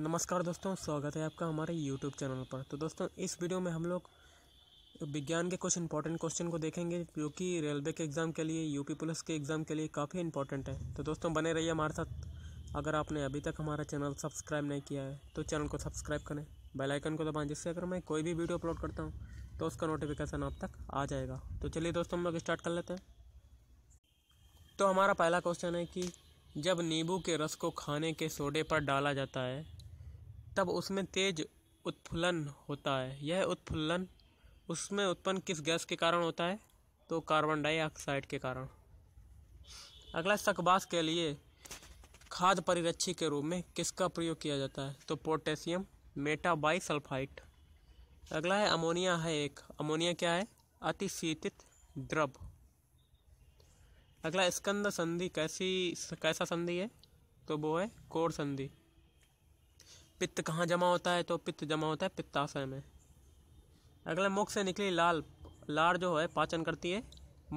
नमस्कार दोस्तों स्वागत है आपका हमारे यूट्यूब चैनल पर तो दोस्तों इस वीडियो में हम लोग विज्ञान के कुछ इंपॉर्टेंट क्वेश्चन को देखेंगे जो कि रेलवे के एग्ज़ाम के लिए यूपी पुलिस के एग्ज़ाम के लिए काफ़ी इंपॉर्टेंट है तो दोस्तों बने रहिए हमारे साथ अगर आपने अभी तक हमारा चैनल सब्सक्राइब नहीं किया है तो चैनल को सब्सक्राइब करें बेलाइकन को दबाएँ जिससे अगर मैं कोई भी वीडियो अपलोड करता हूँ तो उसका नोटिफिकेशन आप तक आ जाएगा तो चलिए दोस्तों हम लोग स्टार्ट कर लेते हैं तो हमारा पहला क्वेश्चन है कि जब नींबू के रस को खाने के सोडे पर डाला जाता है तब उसमें तेज उत्फुलन होता है यह उत्फुल्लन उसमें उत्पन्न किस गैस के कारण होता है तो कार्बन डाइऑक्साइड के कारण अगला सकबास के लिए खाद परिरक्षी के रूप में किसका प्रयोग किया जाता है तो पोटेशियम मेटाबाइसल्फाइट अगला है अमोनिया है एक अमोनिया क्या है अतिशीतित द्रव अगला स्कंद संधि कैसी कैसा संधि है तो वो है कोर संधि पित्त कहाँ जमा होता है तो पित्त जमा होता है पित्ताशय में अगला मुख से निकली लाल लार जो है पाचन करती है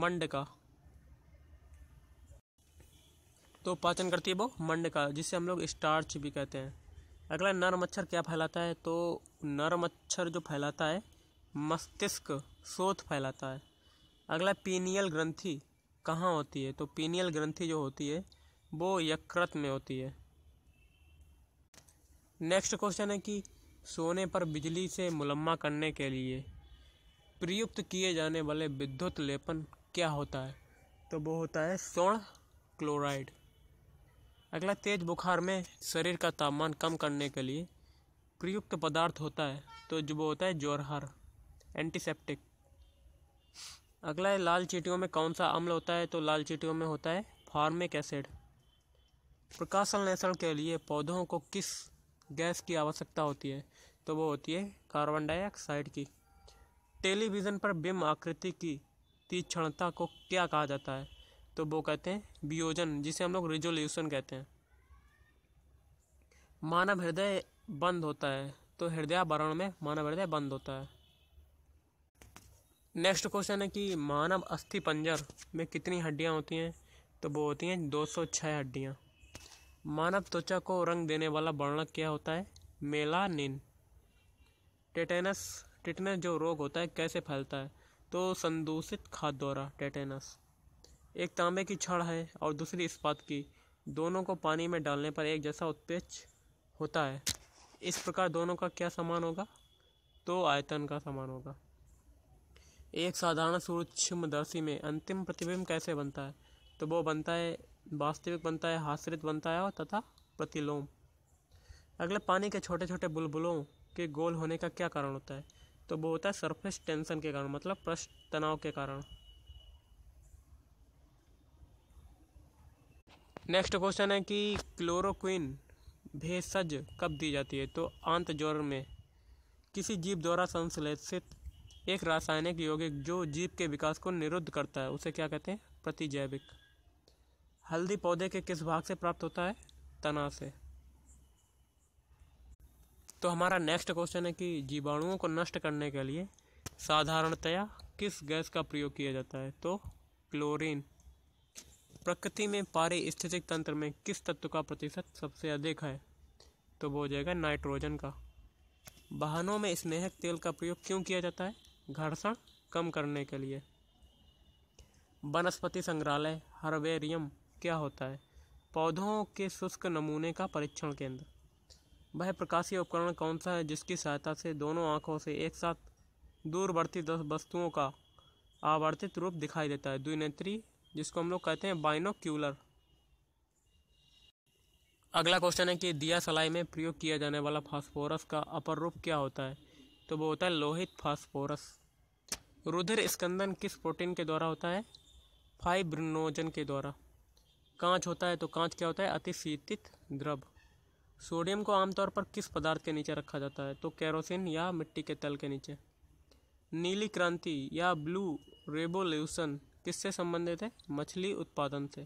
मंड का तो पाचन करती है वो मंड का जिसे हम लोग स्टार्च भी कहते हैं अगला नर मच्छर क्या फैलाता है तो नर मच्छर जो फैलाता है मस्तिष्क शोथ फैलाता है अगला पीनियल ग्रंथि कहाँ होती है तो पीनियल ग्रंथि जो होती है वो यकृत में होती है नेक्स्ट क्वेश्चन है कि सोने पर बिजली से मुलम्मा करने के लिए प्रयुक्त किए जाने वाले विद्युत लेपन क्या होता है तो वो होता है स्वर्ण क्लोराइड अगला तेज बुखार में शरीर का तापमान कम करने के लिए प्रयुक्त पदार्थ होता है तो जो वो होता है जोरहर एंटीसेप्टिक अगला है लाल चीटियों में कौन सा अम्ल होता है तो लाल चीटियों में होता है फार्मिक एसिड प्रकाशन संश्लेषण के लिए पौधों को किस गैस की आवश्यकता होती है तो वो होती है कार्बन डाइऑक्साइड की टेलीविज़न पर बिम आकृति की तीक्षणता को क्या कहा जाता है तो वो कहते हैं वियोजन जिसे हम लोग रिजोल्यूशन कहते हैं मानव हृदय बंद होता है तो हृदयावरण में मानव हृदय बंद होता है नेक्स्ट क्वेश्चन है कि मानव अस्थि पंजर में कितनी हड्डियाँ होती हैं तो वो होती हैं 206 हड्डियाँ मानव त्वचा को रंग देने वाला वर्णक क्या होता है मेलानिन टेटेनस टेटेनस जो रोग होता है कैसे फैलता है तो संदूषित खाद द्वारा टेटेनस एक तांबे की छड़ है और दूसरी इस्पात की दोनों को पानी में डालने पर एक जैसा उत्पेच होता है इस प्रकार दोनों का क्या समान होगा तो आयतन का समान होगा एक साधारण सूक्ष्मदर्शी में अंतिम प्रतिबिंब कैसे बनता है तो वो बनता है वास्तविक बनता है हास्रित बनता है और तथा प्रतिलोम अगले पानी के छोटे छोटे बुलबुलों के गोल होने का क्या कारण होता है तो वो होता है सरफेस टेंशन के कारण मतलब प्रश तनाव के कारण नेक्स्ट क्वेश्चन है कि क्लोरोक्विन भेषज कब दी जाती है तो आंत ज्वर में किसी जीव द्वारा संश्लेषित एक रासायनिक यौगिक जो जीव के विकास को निरुद्ध करता है उसे क्या कहते हैं प्रतिजैविक हल्दी पौधे के किस भाग से प्राप्त होता है तना से तो हमारा नेक्स्ट क्वेश्चन है कि जीवाणुओं को नष्ट करने के लिए साधारणतया किस गैस का प्रयोग किया जाता है तो क्लोरीन प्रकृति में पारिस्थितिक तंत्र में किस तत्व का प्रतिशत सबसे अधिक है तो वो हो जाएगा नाइट्रोजन का वाहनों में स्नेहक तेल का प्रयोग क्यों किया जाता है घर्षण कम करने के लिए वनस्पति संग्रहालय हर्बेरियम क्या होता है पौधों के शुष्क नमूने का परीक्षण केंद्र वह प्रकाशीय उपकरण कौन सा है जिसकी सहायता से दोनों आँखों से एक साथ दूरवर्ती वस्तुओं का आवर्तित रूप दिखाई देता है द्विनेत्री जिसको हम लोग कहते हैं बाइनोक्यूलर अगला क्वेश्चन है कि दिया सलाई में प्रयोग किया जाने वाला फास्फोरस का अपर रूप क्या होता है तो वो होता है लोहित फास्फोरस रुधिर स्कंदन किस प्रोटीन के द्वारा होता है फाइब्रिनोजन के द्वारा कांच होता है तो कांच क्या होता है अतिशीतित द्रव सोडियम को आमतौर पर किस पदार्थ के नीचे रखा जाता है तो कैरोसिन या मिट्टी के तल के नीचे नीली क्रांति या ब्लू रेबोल्यूशन किससे संबंधित है मछली उत्पादन से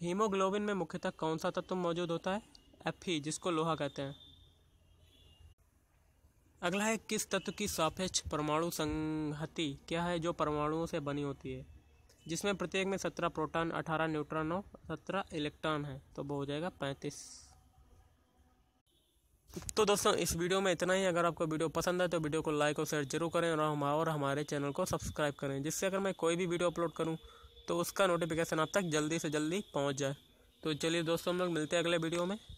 हीमोग्लोबिन में मुख्यतः कौन सा तत्व मौजूद होता है एफी जिसको लोहा कहते हैं अगला है किस तत्व की सापेक्ष परमाणु संहति क्या है जो परमाणुओं से बनी होती है जिसमें प्रत्येक में सत्रह प्रोटॉन अठारह न्यूट्रॉन और सत्रह इलेक्ट्रॉन है तो वो हो जाएगा पैंतीस तो दोस्तों इस वीडियो में इतना ही अगर आपको वीडियो पसंद है तो वीडियो को लाइक और शेयर जरूर करें और हम और हमारे चैनल को सब्सक्राइब करें जिससे अगर मैं कोई भी वीडियो अपलोड करूं तो उसका नोटिफिकेशन आप तक जल्दी से जल्दी पहुंच जाए तो चलिए दोस्तों हम लोग मिलते हैं अगले वीडियो में